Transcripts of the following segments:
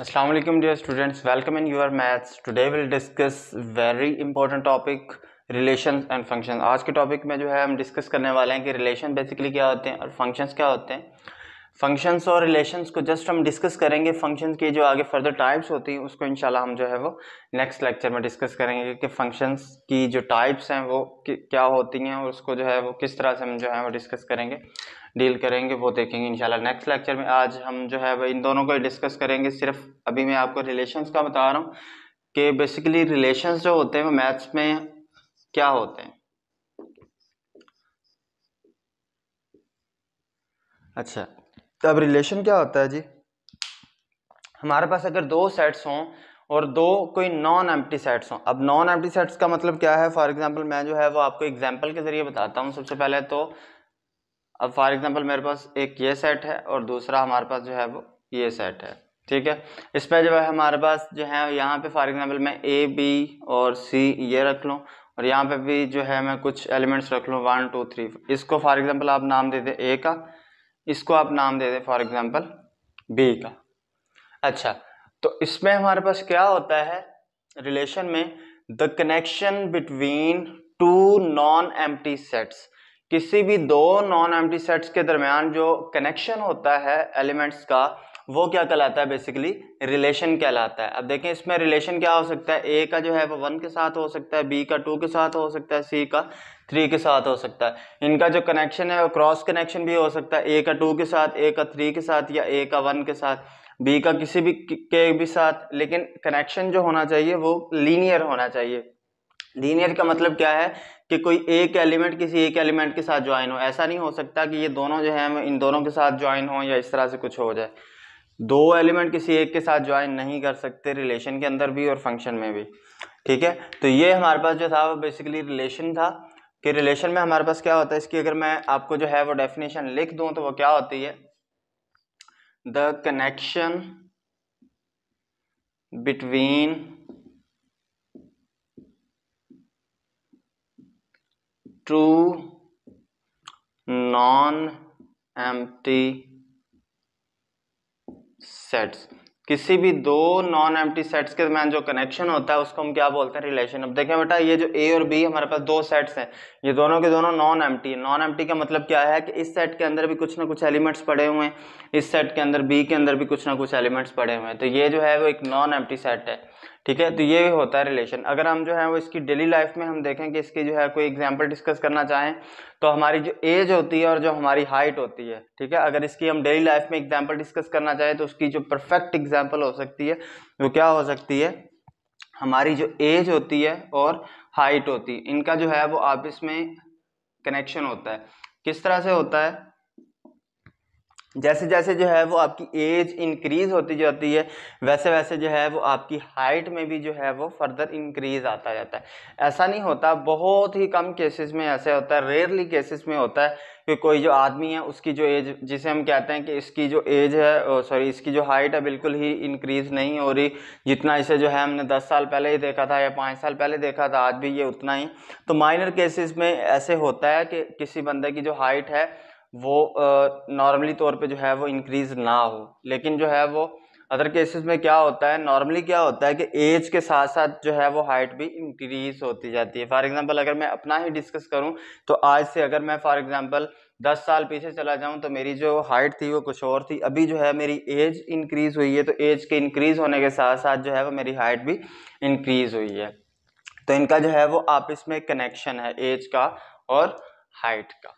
Aslam dear students welcome in your maths today will discuss very important topic relation and function आज के topic में जो है हम डिस्कस करने वाले हैं कि रिलेशन बेसिकली क्या होते हैं और फंक्शंस क्या होते हैं फंक्शंस और रिलेशंस को जस्ट हम डिस्कस करेंगे फंक्शन के जो आगे फर्दर टाइप्स होती हैं उसको इंशाल्लाह हम जो है वो नेक्स्ट लेक्चर में डिस्कस करेंगे कि फंक्शंस की जो टाइप्स हैं वो क्या होती हैं और उसको जो है वो किस तरह से हम जो है वो डिस्कस करेंगे डील करेंगे वो देखेंगे इंशाल्लाह नेक्स्ट लेक्चर में आज हम जो है वो इन दोनों को डिस्कस करेंगे सिर्फ अभी मैं आपको रिलेशंस का बता रहा हूँ कि बेसिकली रिलेशंस जो होते हैं वो मैथ्स में क्या होते हैं अच्छा तो अब रिलेशन क्या होता है जी हमारे पास अगर दो सेट्स हों और दो कोई नॉन एम्प्टी सेट्स हों अब नॉन एम्प्टी सेट्स का मतलब क्या है फॉर एग्जांपल मैं जो है वो आपको एग्जांपल के ज़रिए बताता हूँ सबसे पहले तो अब फॉर एग्जांपल मेरे पास एक ये सेट है और दूसरा हमारे पास जो है वो ये सेट है ठीक है इस पर जो है हमारे पास जो है यहाँ पे फॉर एग्जाम्पल मैं ए बी और सी ये रख लूँ और यहाँ पे भी जो है मैं कुछ एलिमेंट्स रख लूँ वन टू थ्री इसको फॉर एग्जाम्पल आप नाम दे दें ए का इसको आप नाम दे दें फॉर एग्जाम्पल बी का अच्छा तो इसमें हमारे पास क्या होता है रिलेशन में the connection between two non टी सेट्स किसी भी दो नॉन टी सेट्स के दरमियान जो कनेक्शन होता है एलिमेंट्स का वो क्या कहलाता है बेसिकली रिलेशन कहलाता है अब देखें इसमें रिलेशन क्या हो सकता है ए का जो है वो वन के साथ हो सकता है बी का टू के साथ हो सकता है सी का थ्री के साथ हो सकता है इनका जो कनेक्शन है वो क्रॉस कनेक्शन भी हो सकता है ए का टू के साथ ए का थ्री के साथ या ए का वन के साथ बी का किसी भी के भी साथ लेकिन कनेक्शन जो होना चाहिए वो लीनियर होना चाहिए लीनियर का मतलब क्या है कि कोई एक एलिमेंट किसी एक एलिमेंट के साथ ज्वाइन हो ऐसा नहीं हो सकता कि ये दोनों जो है इन दोनों के साथ ज्वाइन हो या इस तरह से कुछ हो जाए दो एलिमेंट किसी एक के साथ ज्वाइन नहीं कर सकते रिलेशन के अंदर भी और फंक्शन में भी ठीक है तो ये हमारे पास जो था वो बेसिकली रिलेशन था कि रिलेशन में हमारे पास क्या होता है इसकी अगर मैं आपको जो है वो डेफिनेशन लिख दूं तो वो क्या होती है the connection between two non empty sets किसी भी दो नॉन एम्प्टी सेट्स के दरमियान जो कनेक्शन होता है उसको हम क्या बोलते हैं रिलेशन अब देखें बेटा ये जो ए और बी हमारे पास दो सेट्स हैं ये दोनों के दोनों नॉन एम्प्टी है नॉन एम्प्टी का मतलब क्या है कि इस सेट के अंदर भी कुछ ना कुछ एलिमेंट्स पड़े हुए हैं इस सेट के अंदर बी के अंदर भी कुछ ना कुछ एलिमेंट्स पड़े हुए हैं तो ये जो है वो एक नॉन एम्प्टी सेट है ठीक है तो ये हम्म। होता है रिलेशन अगर हम जो है वो इसकी डेली लाइफ में हम देखें कि इसकी जो है कोई एग्जाम्पल डिस्कस करना चाहें तो हमारी जो एज होती है और जो हमारी हाइट होती है ठीक है अगर इसकी हम डेली लाइफ में एग्जाम्पल डिस्कस करना चाहें तो उसकी जो परफेक्ट एग्जाम्पल हो सकती है वो क्या हो सकती है हमारी जो एज होती है और हाइट होती है इनका जो है वो आपस में कनेक्शन होता है किस तरह से होता है जैसे जैसे जो है वो आपकी एज इंक्रीज़ होती जाती है वैसे वैसे जो है वो आपकी हाइट में भी जो है वो फर्दर इंक्रीज़ आता जाता है ऐसा नहीं होता बहुत ही कम केसेस में ऐसे होता है रेयरली केसेस में होता है कि कोई जो आदमी है उसकी जो एज जिसे हम कहते हैं कि इसकी जो एज है सॉरी इसकी जो हाइट है बिल्कुल ही इंक्रीज़ नहीं हो रही जितना इसे जो है हमने दस साल पहले ही देखा था या पाँच साल पहले देखा था आज भी ये उतना ही तो माइनर केसेस में ऐसे होता है कि किसी बंदे की जो हाइट है वो नॉर्मली तौर पे जो है वो इंक्रीज ना हो लेकिन जो है वो अदर केसेस में क्या होता है नॉर्मली क्या होता है कि एज के साथ साथ जो है वो हाइट भी इंक्रीज होती जाती है फॉर एग्जांपल अगर मैं अपना ही डिस्कस करूं तो आज से अगर मैं फॉर एग्जांपल 10 साल पीछे चला जाऊं तो मेरी जो हाइट थी वो कुछ और थी अभी जो है मेरी एज इंक्रीज़ हुई है तो एज के इंक्रीज़ होने के साथ साथ जो है वो मेरी हाइट भी इंक्रीज़ हुई है तो इनका जो है वो आपस में कनेक्शन है एज का और हाइट का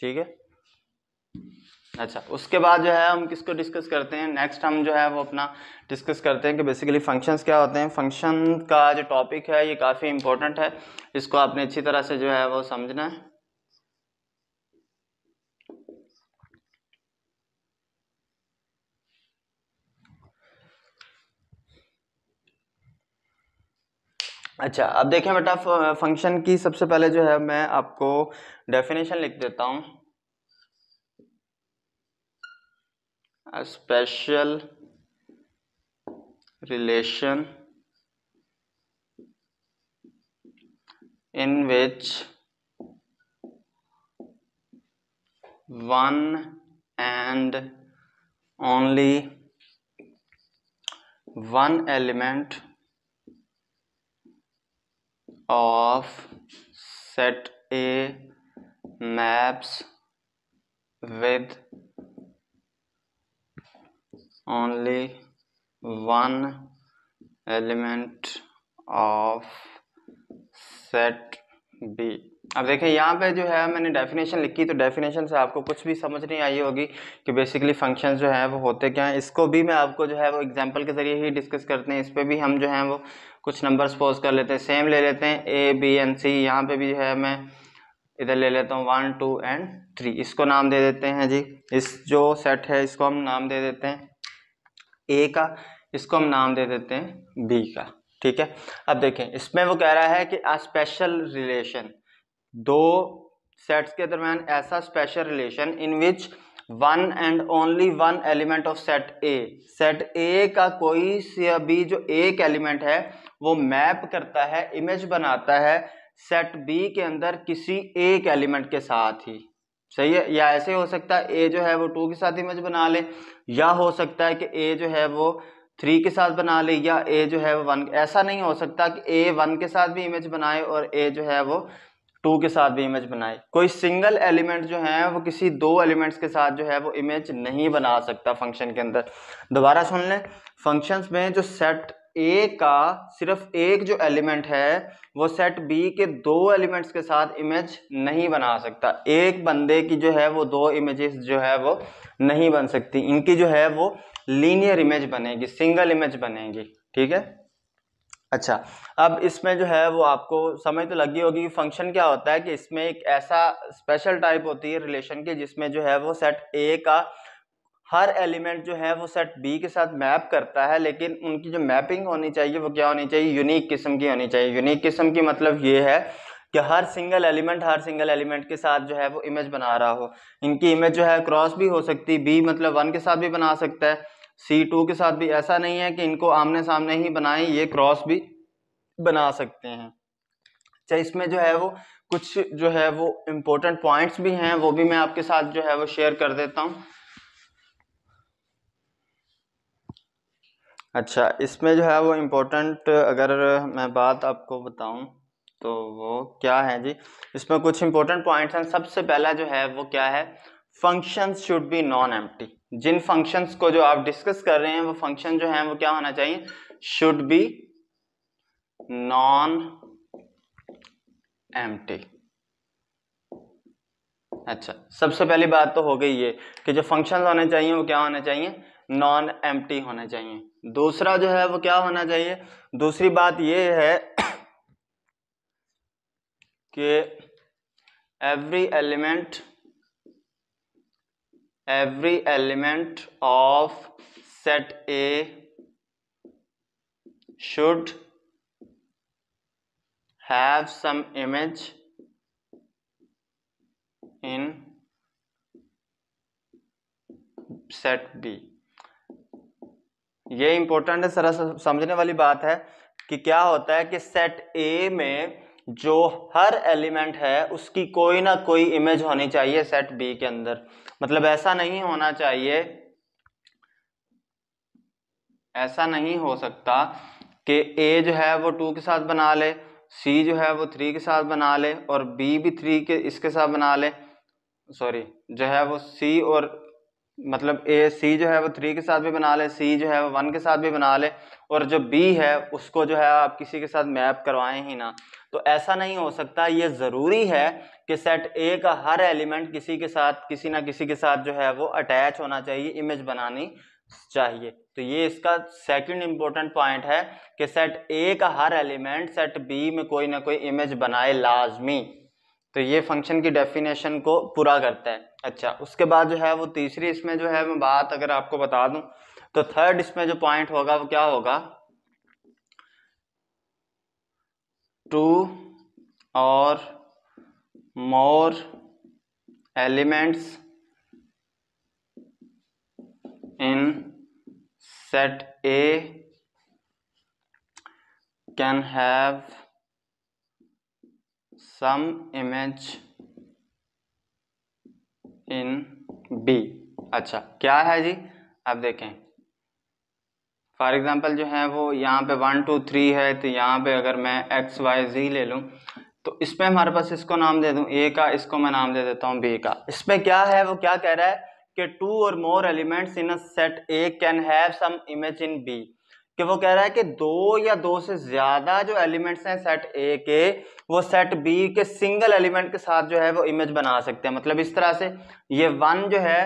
ठीक है अच्छा उसके बाद जो है हम किसको डिस्कस करते हैं नेक्स्ट हम जो है वो अपना डिस्कस करते हैं कि बेसिकली फंक्शंस क्या होते हैं फंक्शन का जो टॉपिक है ये काफ़ी इंपॉर्टेंट है इसको आपने अच्छी तरह से जो है वो समझना है अच्छा अब देखें बेटा फंक्शन की सबसे पहले जो है मैं आपको डेफिनेशन लिख देता हूँ special relation in which one and only one element of set A maps with only one element of set B अब देखें यहाँ पे जो है मैंने डेफिनेशन लिखी तो डेफिनेशन से आपको कुछ भी समझ नहीं आई होगी कि बेसिकली फंक्शन जो है वो होते क्या हैं इसको भी मैं आपको जो है वो एग्जांपल के ज़रिए ही डिस्कस करते हैं इस पर भी हम जो है वो कुछ नंबर पोज कर लेते हैं सेम ले लेते हैं ए बी एन सी यहाँ पे भी जो है मैं इधर ले लेता हूँ वन टू एंड थ्री इसको नाम दे देते हैं जी इस जो सेट है इसको हम नाम दे देते हैं ए का इसको हम नाम दे देते हैं बी का ठीक है अब देखें इसमें वो कह रहा है कि अ स्पेशल रिलेशन दो सेट्स के दरमियान ऐसा special relation in which one and only one element of set A set A का कोई से भी जो एक एलिमेंट है वो मैप करता है इमेज बनाता है सेट बी के अंदर किसी एक एलिमेंट के साथ ही सही है या ऐसे हो सकता है ए जो है वो टू के साथ इमेज बना ले या हो सकता है कि ए जो है वो थ्री के साथ बना ले या ए जो है वो वन ऐसा नहीं हो सकता कि ए वन के साथ भी इमेज बनाए और ए जो है वो टू के साथ भी इमेज बनाए कोई सिंगल एलिमेंट जो है वो किसी दो एलिमेंट्स के साथ जो है वो इमेज नहीं बना सकता फंक्शन के अंदर दोबारा सुन लें फंक्शंस में जो सेट ए का सिर्फ एक जो एलिमेंट है वो सेट बी के दो एलिमेंट्स के साथ इमेज नहीं बना सकता एक बंदे की जो है वो दो इमेजेस जो है वो नहीं बन सकती इनकी जो है वो लीनियर इमेज बनेगी सिंगल इमेज बनेगी ठीक है अच्छा अब इसमें जो है वो आपको समझ तो लगी होगी कि फंक्शन क्या होता है कि इसमें एक ऐसा स्पेशल टाइप होती है रिलेशन की जिसमें जो है वो सेट ए का हर एलिमेंट जो है वो सेट बी के साथ मैप करता है लेकिन उनकी जो मैपिंग होनी चाहिए वो क्या होनी चाहिए यूनिक किस्म की होनी चाहिए यूनिक किस्म की मतलब ये है कि हर सिंगल एलिमेंट हर सिंगल एलिमेंट के साथ जो है वो इमेज बना रहा हो इनकी इमेज जो है क्रॉस भी हो सकती है बी मतलब वन के साथ भी बना सकता है सी टू के साथ भी ऐसा नहीं है कि इनको आमने सामने ही बनाएं ये क्रॉस भी बना सकते हैं अच्छा इसमें जो है वो कुछ जो है वो इम्पोर्टेंट पॉइंट्स भी हैं वो भी मैं आपके साथ जो है वो शेयर कर देता हूँ अच्छा इसमें जो है वो इम्पोर्टेंट अगर मैं बात आपको बताऊं तो वो क्या है जी इसमें कुछ इम्पोर्टेंट पॉइंट्स हैं सबसे पहला जो है वो क्या है function should be non empty जिन फंक्शंस को जो आप डिस्कस कर रहे हैं वो फंक्शन जो है वो क्या होना चाहिए शुड बी नॉन टी अच्छा सबसे पहली बात तो हो गई ये कि जो फंक्शन होने चाहिए वो क्या होना चाहिए नॉन टी होना चाहिए दूसरा जो है वो क्या होना चाहिए दूसरी बात ये है कि every element every element of set A should have some image in set b ये इंपॉर्टेंट है सर समझने वाली बात है कि क्या होता है कि सेट ए में जो हर एलिमेंट है उसकी कोई ना कोई इमेज होनी चाहिए सेट बी के अंदर मतलब ऐसा नहीं होना चाहिए ऐसा नहीं हो सकता कि ए जो है वो टू के साथ बना ले सी जो है वो थ्री के साथ बना ले और बी भी थ्री के इसके साथ बना ले सॉरी जो है वो सी और मतलब ए सी जो है वो थ्री के साथ भी बना ले सी जो है वो वन के साथ भी बना ले और जो बी है उसको जो है आप किसी के साथ मैप करवाएं ही ना तो ऐसा नहीं हो सकता ये ज़रूरी है कि सेट ए का हर एलिमेंट किसी के साथ किसी ना किसी के साथ जो है वो अटैच होना चाहिए इमेज बनानी चाहिए तो ये इसका सेकंड इम्पोर्टेंट पॉइंट है कि सेट ए का हर एलिमेंट सेट बी में कोई ना कोई इमेज बनाए लाजमी तो ये फंक्शन की डेफिनेशन को पूरा करता है अच्छा उसके बाद जो है वो तीसरी इसमें जो है मैं बात अगर आपको बता दूं तो थर्ड इसमें जो पॉइंट होगा वो क्या होगा two or more elements in set A can have some image in B अच्छा क्या है जी अब देखें फॉर एग्ज़ाम्पल जो है वो यहाँ पे वन टू थ्री है तो यहाँ पे अगर मैं एक्स वाई जी ले लूँ तो इसमें हमारे पास इसको नाम दे दूँ ए का इसको मैं नाम दे देता हूँ बी का इसमें क्या है वो क्या कह रहा है कि two or more elements in a set A can have some image in B कि वो कह रहा है कि दो या दो से ज्यादा जो एलिमेंट्स हैं सेट ए के वो सेट बी के सिंगल एलिमेंट के साथ जो है वो इमेज बना सकते हैं मतलब इस तरह से ये वन जो है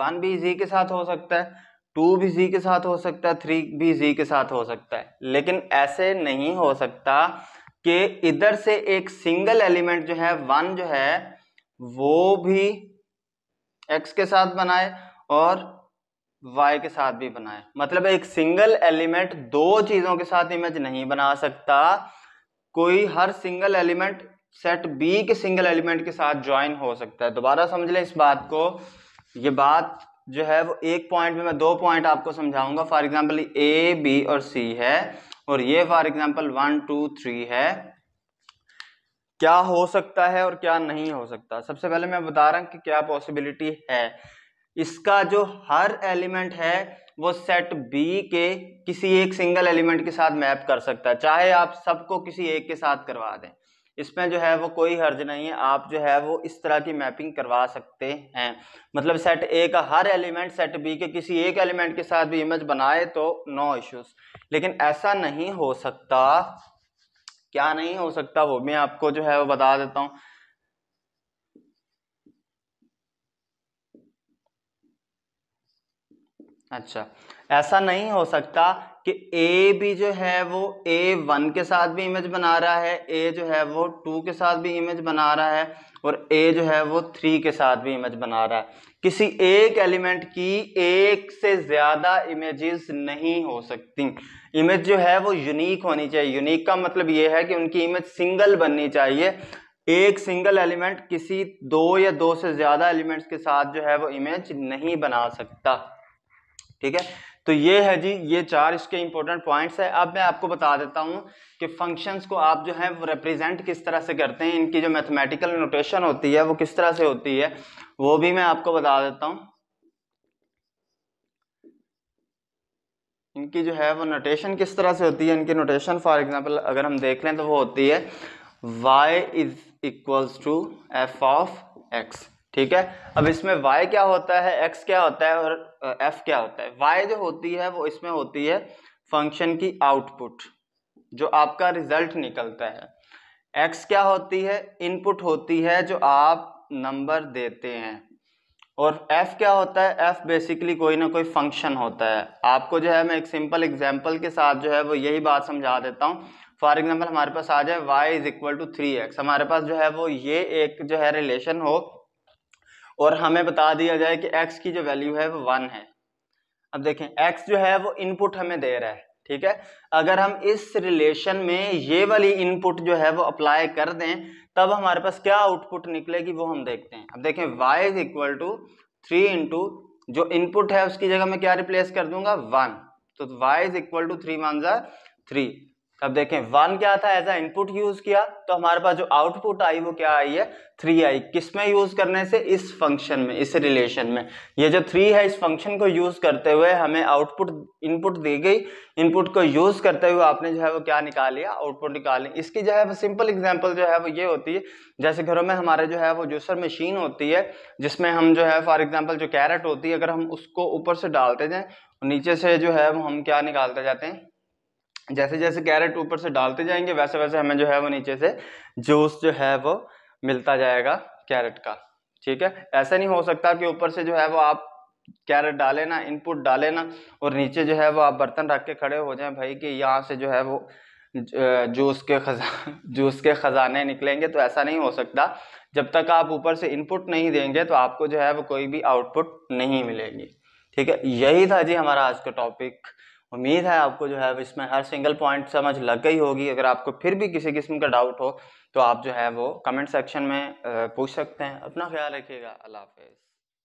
वन भी जी के साथ हो सकता है टू भी जी के साथ हो सकता है थ्री भी जी के साथ हो सकता है लेकिन ऐसे नहीं हो सकता कि इधर से एक सिंगल एलिमेंट जो है वन जो है वो भी एक्स के साथ बनाए और y के साथ भी बनाए मतलब एक सिंगल एलिमेंट दो चीजों के साथ इमेज नहीं बना सकता कोई हर सिंगल एलिमेंट सेट बी के सिंगल एलिमेंट के साथ ज्वाइन हो सकता है दोबारा समझ लें इस बात को ये बात जो है वो एक पॉइंट में मैं दो पॉइंट आपको समझाऊंगा फॉर एग्जाम्पल ए बी और सी है और ये for example one two three है क्या हो सकता है और क्या नहीं हो सकता सबसे पहले मैं बता रहा हूँ कि क्या पॉसिबिलिटी है इसका जो हर एलिमेंट है वो सेट बी के किसी एक सिंगल एलिमेंट के साथ मैप कर सकता है चाहे आप सबको किसी एक के साथ करवा दें इसमें जो है वो कोई हर्ज नहीं है आप जो है वो इस तरह की मैपिंग करवा सकते हैं मतलब सेट ए का हर एलिमेंट सेट बी के किसी एक एलिमेंट के साथ भी इमेज बनाए तो नो इश्यूज लेकिन ऐसा नहीं हो सकता क्या नहीं हो सकता वो मैं आपको जो है वो बता देता हूँ अच्छा ऐसा नहीं हो सकता कि ए भी जो है वो ए वन के साथ भी इमेज बना रहा है ए जो है वो टू के साथ भी इमेज बना रहा है और ए जो है वो थ्री के साथ भी इमेज बना रहा है किसी एक एलिमेंट की एक से ज़्यादा इमेजेस नहीं हो सकती इमेज जो है वो यूनिक होनी चाहिए यूनिक का मतलब ये है कि उनकी इमेज सिंगल बननी चाहिए एक सिंगल एलिमेंट किसी दो या दो से ज़्यादा एलिमेंट्स के साथ जो है वो इमेज नहीं बना सकता ठीक है तो ये है जी ये चार इसके इंपॉर्टेंट पॉइंट्स है अब मैं आपको बता देता हूँ कि फंक्शंस को आप जो है रिप्रेजेंट किस तरह से करते हैं इनकी जो मैथमेटिकल नोटेशन होती है वो किस तरह से होती है वो भी मैं आपको बता देता हूँ इनकी जो है वो नोटेशन किस तरह से होती है इनकी नोटेशन फॉर एग्जाम्पल अगर हम देख लें तो वो होती है y is equals to f of x ठीक है अब इसमें y क्या होता है x क्या होता है और f क्या होता है y जो होती है वो इसमें होती है फंक्शन की आउटपुट जो आपका रिजल्ट निकलता है x क्या होती है इनपुट होती है जो आप नंबर देते हैं और f क्या होता है f बेसिकली कोई ना कोई फंक्शन होता है आपको जो है मैं एक सिंपल एग्जांपल के साथ जो है वो यही बात समझा देता हूँ फॉर एग्जांपल हमारे पास आ जाए y is equal to three x हमारे पास जो है वो ये एक जो है रिलेशन हो और हमें बता दिया जाए कि एक्स की जो वैल्यू है वो वन है अब देखें एक्स जो है वो इनपुट हमें दे रहा है ठीक है अगर हम इस रिलेशन में ये वाली इनपुट जो है वो अप्लाई कर दें तब हमारे पास क्या आउटपुट निकलेगी वो हम देखते हैं अब देखें y is equal to three into जो इनपुट है उसकी जगह मैं क्या रिप्लेस कर दूंगा वन तो y is equal to three one ज़ा थ्री तो अब देखें वन क्या था एज ए इनपुट यूज किया तो हमारे पास जो आउटपुट आई वो क्या आई है थ्री आई किस में यूज करने से इस फंक्शन में इस रिलेशन में ये जो थ्री है इस फंक्शन को यूज करते हुए हमें आउटपुट इनपुट दी गई इनपुट को यूज करते हुए आपने जो है वो क्या निकाल लिया आउटपुट निकाल लिया इसकी जो है वो सिंपल एग्जाम्पल जो है वो ये होती है जैसे घरों में हमारे जो है वो जूसर मशीन होती है जिसमें हम जो है फॉर एग्जाम्पल जो कैरेट होती है अगर हम उसको ऊपर से डालते जाए नीचे से जो है वो हम क्या निकालते जाते हैं जैसे जैसे कैरेट ऊपर से डालते जाएंगे वैसे वैसे हमें जो है वो नीचे से जूस जो है वो मिलता जाएगा कैरेट का ठीक है ऐसा नहीं हो सकता कि ऊपर से जो है वो आप कैरेट डाले ना इनपुट डाले ना और नीचे जो है वो आप बर्तन रख के खड़े हो जाएं भाई कि यहाँ से जो है वो जूस के खजा जूस के ख़जाने निकलेंगे तो ऐसा नहीं हो सकता जब तक आप ऊपर से इनपुट नहीं देंगे तो आपको जो है वो कोई भी आउटपुट नहीं मिलेगी ठीक है यही था जी हमारा आज का टॉपिक उम्मीद है आपको जो है इसमें हर सिंगल पॉइंट समझ लग गई होगी अगर आपको फिर भी किसी किस्म का डाउट हो तो आप जो है वो कमेंट सेक्शन में पूछ सकते हैं अपना ख्याल रखिएगा अल्लाह हाफिज़